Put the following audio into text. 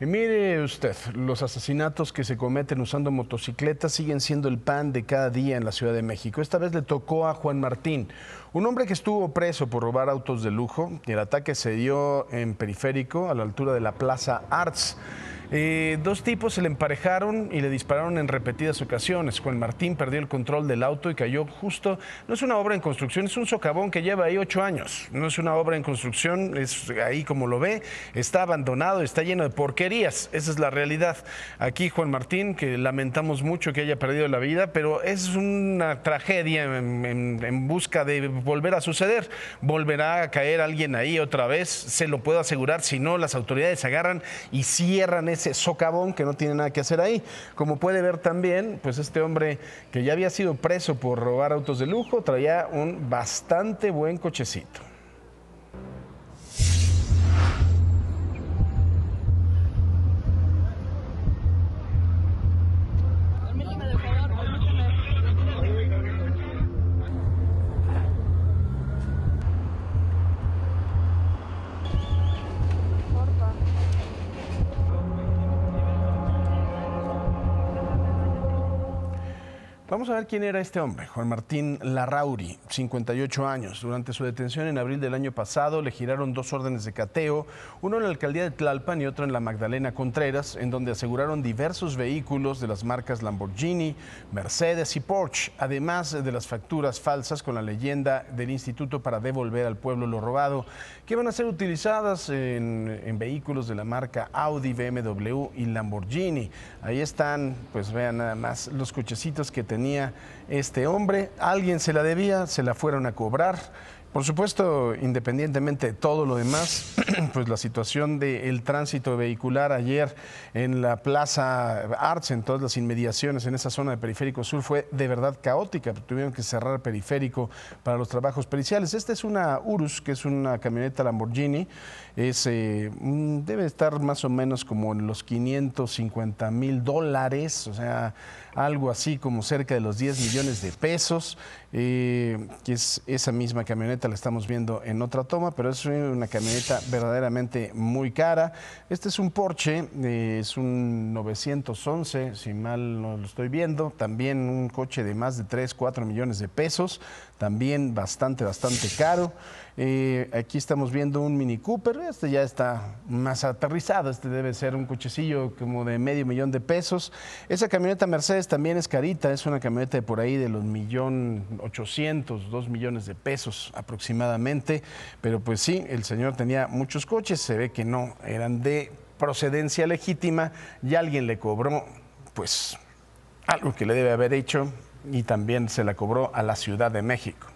Y mire usted, los asesinatos que se cometen usando motocicletas siguen siendo el pan de cada día en la Ciudad de México. Esta vez le tocó a Juan Martín, un hombre que estuvo preso por robar autos de lujo. El ataque se dio en periférico, a la altura de la Plaza Arts. Eh, dos tipos se le emparejaron y le dispararon en repetidas ocasiones. Juan Martín perdió el control del auto y cayó justo. No es una obra en construcción, es un socavón que lleva ahí ocho años. No es una obra en construcción, es ahí como lo ve. Está abandonado, está lleno de porquerías. Esa es la realidad. Aquí Juan Martín, que lamentamos mucho que haya perdido la vida, pero es una tragedia en, busca de volver a suceder. Volverá a caer alguien ahí otra vez, se lo puedo asegurar. Si no, las autoridades agarran y cierran ese socavón que no tiene nada que hacer ahí. Como puede ver también, pues este hombre que ya había sido preso por robar autos de lujo traía un bastante buen cochecito. Vamos a ver quién era este hombre, Juan Martín Larrauri, 58 años. Durante su detención en abril del año pasado le giraron dos órdenes de cateo, uno en la alcaldía de Tlalpan y otro en la Magdalena Contreras, en donde aseguraron diversos vehículos de las marcas Lamborghini, Mercedes y Porsche, además de las facturas falsas con la leyenda del instituto para devolver al pueblo lo robado, que van a ser utilizadas en, vehículos de la marca Audi, BMW y Lamborghini. Ahí están, pues vean nada más los cochecitos que tenemos tenía este hombre. Alguien se la debía, se la fueron a cobrar por supuesto, independientemente de todo lo demás, pues la situación del tránsito vehicular ayer en la Plaza Arts, en todas las inmediaciones, en esa zona de Periférico Sur, fue de verdad caótica. Tuvieron que cerrar Periférico para los trabajos periciales. Esta es una Urus, que es una camioneta Lamborghini. Es, eh, debe estar más o menos como en los 550 mil dólares, o sea, algo así como cerca de los 10 millones de pesos, eh, que es esa misma camioneta la estamos viendo en otra toma, pero es una camioneta verdaderamente muy cara. Este es un Porsche, eh, es un 911, si mal no lo estoy viendo. También un coche de más de 3, 4 millones de pesos. También bastante, bastante caro. Eh, aquí estamos viendo un Mini Cooper, este ya está más aterrizado, este debe ser un cochecillo como de medio millón de pesos. Esa camioneta Mercedes también es carita, es una camioneta de por ahí de los millón ochocientos, dos millones de pesos aproximadamente, pero pues sí, el señor tenía muchos coches, se ve que no, eran de procedencia legítima y alguien le cobró pues algo que le debe haber hecho y también se la cobró a la Ciudad de México.